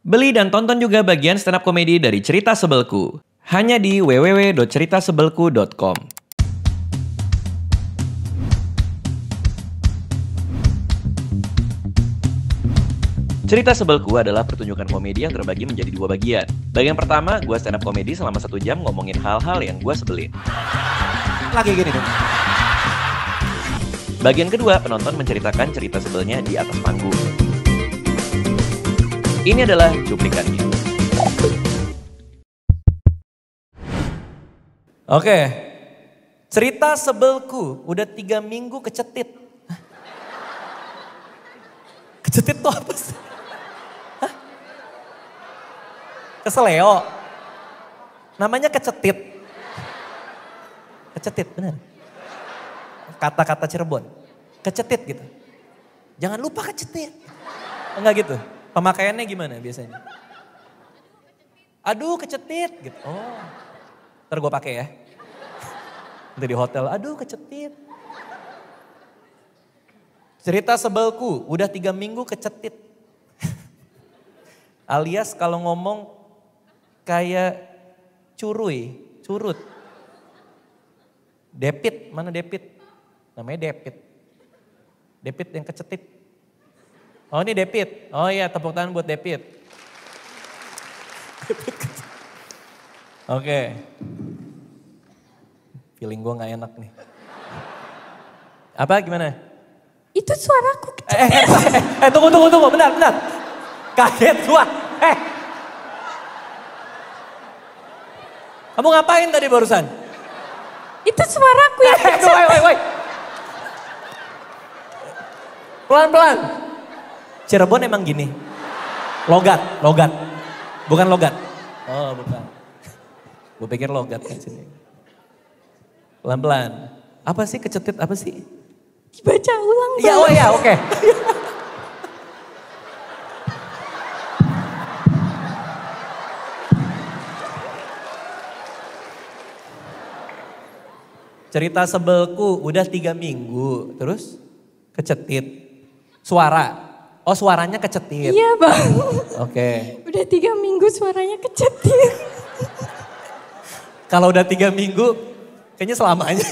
Beli dan tonton juga bagian stand up komedi dari Cerita Sebelku. Hanya di www.ceritasebelku.com Cerita Sebelku adalah pertunjukan komedi yang terbagi menjadi dua bagian. Bagian pertama, gue stand up komedi selama satu jam ngomongin hal-hal yang gue sebelin. Lagi gini dong. Bagian kedua, penonton menceritakan cerita sebelnya di atas panggung. Ini adalah cuplikannya. Oke, cerita sebelku udah tiga minggu kecetit. Kecetit tuh apa sih? Hah? Keseleo. Ya, Namanya kecetit. Kecetit, bener. Kata-kata Cirebon. Kecetit gitu. Jangan lupa kecetit. Enggak gitu. Pemakaiannya gimana biasanya? Aduh kecetit gitu. Oh. Ntar gue pakai ya. Nanti di hotel, aduh kecetit. Cerita sebelku, udah tiga minggu kecetit. Alias kalau ngomong kayak curui, curut. Depit, mana Depit? Namanya Depit. Depit yang kecetit. Oh ini David. Oh iya tepuk tangan buat David. Oke. Okay. Feeling gue gak enak nih. Apa gimana? Itu suaraku. Eh, eh, eh, eh, tunggu, tunggu, tunggu. Benar benar. Kaget gua. Eh. Kamu ngapain tadi barusan? Itu suaraku ya. Eh, eh Pelan-pelan. Cirebon emang gini. Logat, logat. Bukan logat. Oh, bukan. Gue pikir logat kan sini. Pelan-pelan. Apa sih kecetit apa sih? Dibaca ulang. Iya, oh iya, oke. Okay. Cerita sebelku udah tiga minggu, terus kecetit. Suara, Oh suaranya kecetir? Iya bang. Oke. Okay. Udah tiga minggu suaranya kecetir. Kalau udah tiga minggu, kayaknya selamanya.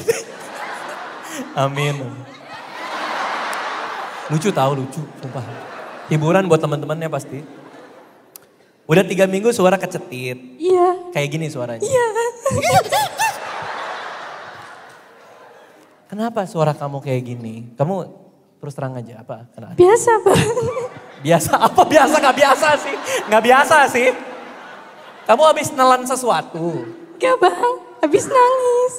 Amin. Lucu tahu lucu, sumpah. Hiburan buat teman-temannya pasti. Udah tiga minggu suara kecetit. Iya. Kayak gini suaranya. Iya. Kenapa suara kamu kayak gini? Kamu Terus terang aja apa? Kenapa? Biasa pak Biasa apa biasa gak biasa sih? Gak biasa sih. Kamu habis nelan sesuatu. Gak bang, habis nangis.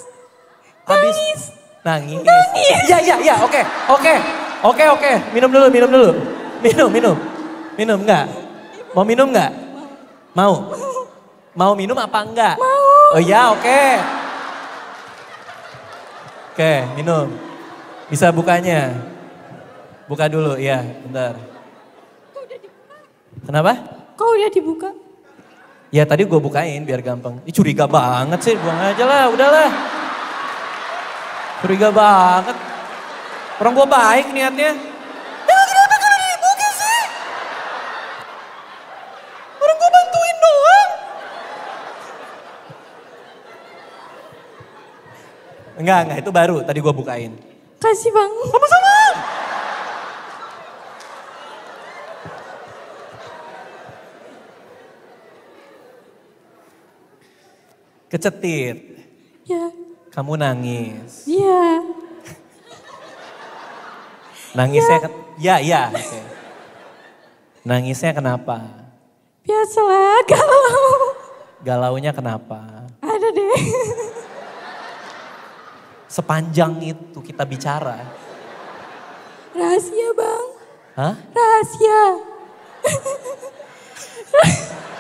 Habis nangis. Nangis. Nangis. Iya iya iya. Oke okay, oke okay. oke okay, oke. Okay. Minum dulu minum dulu. Minum minum minum nggak? Mau minum nggak? Mau. Mau minum apa enggak? Mau. Oh iya, oke. Okay. Oke okay, minum. Bisa bukanya. Buka dulu, ya, bentar. Kok udah dibuka? Kenapa? Kau udah dibuka? Ya tadi gue bukain biar gampang. Ih curiga banget sih, buang aja lah, udahlah. Curiga banget. Orang gue baik niatnya. Orang gue bantuin doang. Enggak, enggak itu baru tadi gue bukain. Kasih bang. Sama-sama. Kecetit. Iya. Kamu nangis. Iya. Nangisnya, ya ya. Ya. Nangisnya kenapa? Biasalah galau. Galaunya kenapa? Ada deh. Sepanjang itu kita bicara. Rahasia bang. Hah? Rahasia.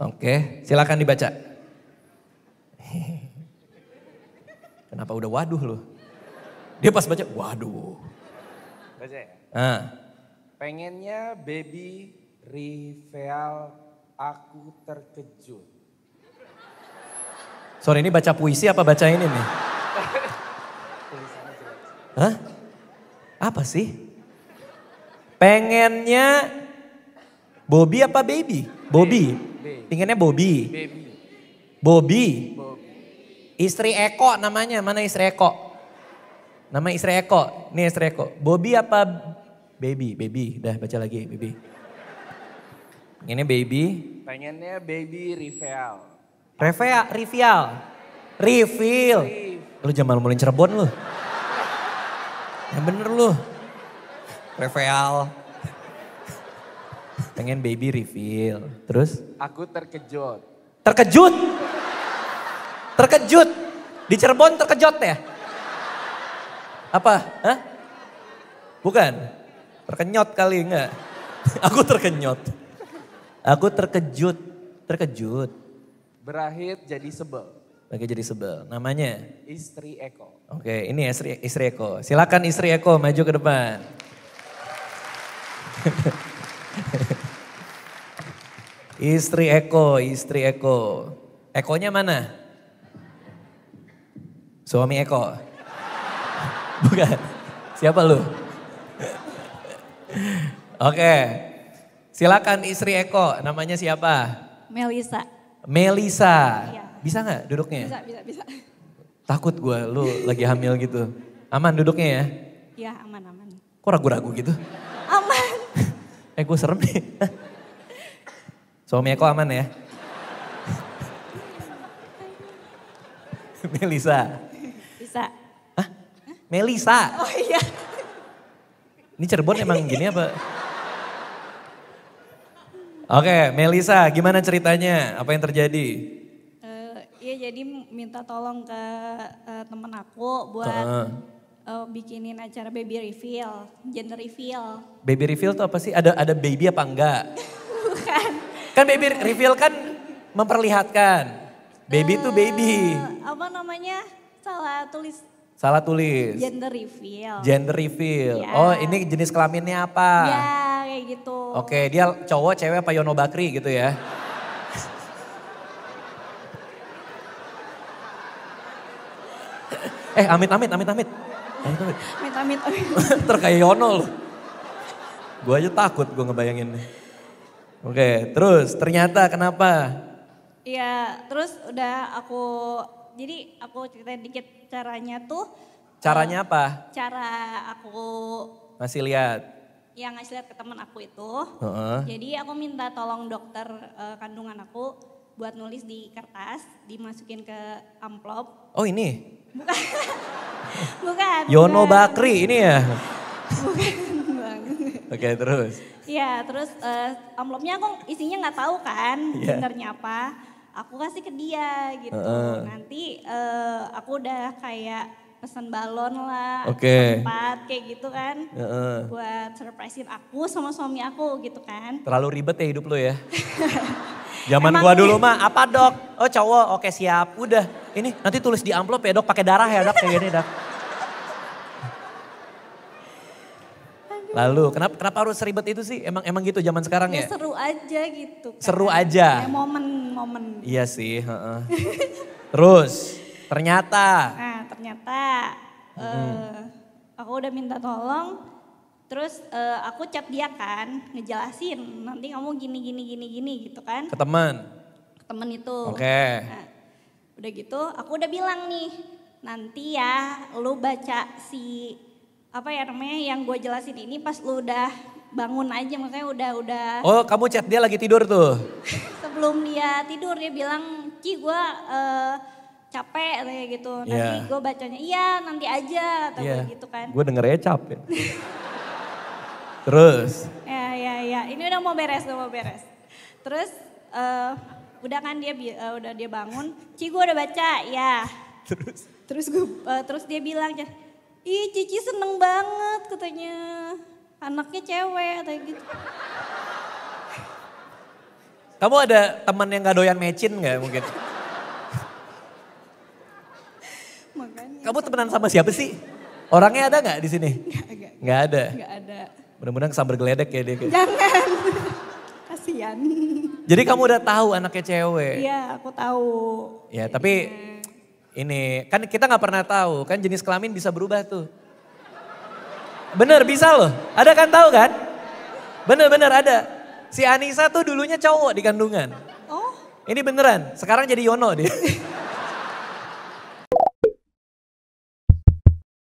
Oke, silakan dibaca. Kenapa udah waduh loh? Dia pas baca, waduh. Baca ya? Ah. Pengennya baby reveal aku terkejut. Sorry ini baca puisi apa baca ini nih? Hah? Apa sih? Pengennya Bobby apa baby? Bobby. Pinginnya Bobby. Bobby. Istri Eko namanya. Mana istri Eko? Nama istri Eko. Nih istri Eko. Bobby apa baby? Baby. Udah baca lagi baby. Ini baby. Pengennya baby Rivel. Revea, Rivial. Refill. Lu jangan malu-maluin lu. Yang bener lu. Reveal. Pengen baby reveal. Terus? Aku terkejut. Terkejut? Terkejut? Di Cirebon terkejut ya? Apa? Hah? Bukan? Terkenyot kali enggak? Aku terkenyot. Aku terkejut. Terkejut. Berakhir jadi sebel. Oke jadi sebel. Namanya? Istri Eko. Oke ini istri, istri Eko. Silakan istri Eko maju ke depan. Istri Eko, istri Eko. Ekonya mana? Suami Eko. Bukan. Siapa lu? Oke. Silakan istri Eko, namanya siapa? Melisa. Melisa. Iya. Bisa nggak duduknya? Bisa, bisa, bisa. Takut gue, lu lagi hamil gitu. Aman duduknya ya? Iya, aman, aman. Kok ragu-ragu gitu? Aman. eh gue serem nih. Suami Eko aman ya? Melisa. Bisa. Hah? Melisa. Oh iya. Ini Cirebon emang gini apa? Oke, Melisa, gimana ceritanya? Apa yang terjadi? Uh, iya, jadi minta tolong ke uh, temen aku buat uh. Uh, bikinin acara baby reveal, gender reveal. Baby reveal tuh apa sih? Ada ada baby apa enggak? Bukan. Kan baby reveal kan memperlihatkan. Baby itu uh, baby. Eh, apa namanya? Salah tulis. Salah tulis. Gender reveal. Gender reveal. yeah. Oh ini jenis kelaminnya apa? Ya kayak gitu. Oke dia cowok cewek apa Yono Bakri gitu ya? eh amit amit amit amit. Amit amit. Amit amit. amit. Terkayak Yono loh. Gue aja takut gue ngebayangin nih. Oke, terus ternyata kenapa? Iya, terus udah aku jadi aku ceritain dikit caranya tuh. Caranya eh, apa? Cara aku masih lihat. Yang ngasih lihat ke teman aku itu. Uh-uh. Jadi aku minta tolong dokter uh, kandungan aku buat nulis di kertas, dimasukin ke amplop. Oh ini? Bukan. bukan. Yono Bakri ini ya? bukan. Oke okay, terus. Iya terus uh, eh, amplopnya aku isinya nggak tahu kan yeah. sebenarnya apa. Aku kasih ke dia gitu. Uh. Nanti uh, aku udah kayak pesan balon lah, okay. tempat kayak gitu kan, uh-uh. buat surprisein aku sama suami aku gitu kan. Terlalu ribet ya hidup lo ya. Zaman gua dulu mah apa dok? Oh cowok, oke siap, udah. Ini nanti tulis di amplop ya dok, pakai darah ya dok kayak gini dok. Lalu kenapa kenapa harus seribet itu sih? Emang emang gitu zaman sekarang ya? ya? seru aja gitu. Kan. Seru aja. Kayak momen-momen. Iya sih. Uh -uh. Terus ternyata. Nah ternyata hmm. aku udah minta tolong. Terus uh, aku chat dia kan ngejelasin nanti kamu gini gini gini gini gitu kan. Ke teman. Ke teman itu. Oke. Okay. Nah, udah gitu aku udah bilang nih nanti ya lu baca si apa ya namanya yang gue jelasin ini pas lu udah bangun aja maksudnya udah udah oh kamu chat dia lagi tidur tuh sebelum dia tidur dia bilang Ci gue uh, capek kayak gitu iya. nanti yeah. gue bacanya iya nanti aja atau iya. yeah. gitu kan gue dengernya capek terus ya ya ya ini udah mau beres udah mau beres terus uh, udah kan dia uh, udah dia bangun Ci gue udah baca ya terus terus gue uh, terus dia bilang ih Cici seneng banget katanya anaknya cewek atau gitu. Kamu ada teman yang gak doyan mecin gak mungkin? Makanya. Kamu temenan sama siapa sih? Orangnya ada gak di sini? Gak, gak, ada. Gak ada. Mudah-mudahan sambar geledek ya dia. Jangan. Kasian. Jadi kamu udah tahu anaknya cewek? Iya, aku tahu. Ya, tapi iya ini kan kita nggak pernah tahu kan jenis kelamin bisa berubah tuh bener bisa loh ada kan tahu kan bener-bener ada si Anissa tuh dulunya cowok di kandungan oh ini beneran sekarang jadi Yono deh.